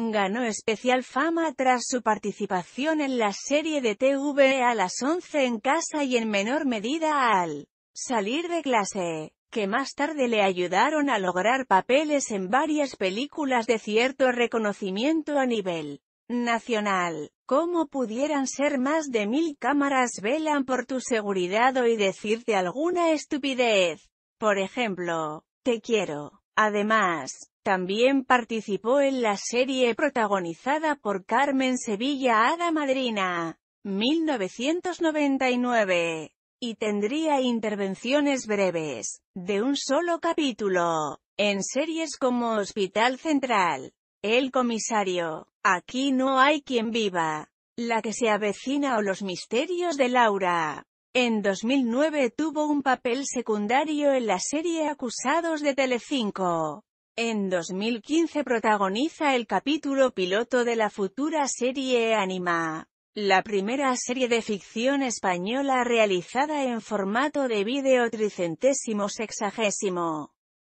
Ganó especial fama tras su participación en la serie de TV a las 11 en casa y en menor medida al salir de clase, que más tarde le ayudaron a lograr papeles en varias películas de cierto reconocimiento a nivel nacional. ¿Cómo pudieran ser más de mil cámaras velan por tu seguridad y decirte alguna estupidez? Por ejemplo, te quiero. Además, también participó en la serie protagonizada por Carmen Sevilla Ada Madrina, 1999, y tendría intervenciones breves, de un solo capítulo, en series como Hospital Central, El Comisario, Aquí no hay quien viva, La que se avecina o Los misterios de Laura. En 2009 tuvo un papel secundario en la serie Acusados de Telecinco. En 2015 protagoniza el capítulo piloto de la futura serie Anima, la primera serie de ficción española realizada en formato de vídeo tricentésimo sexagésimo.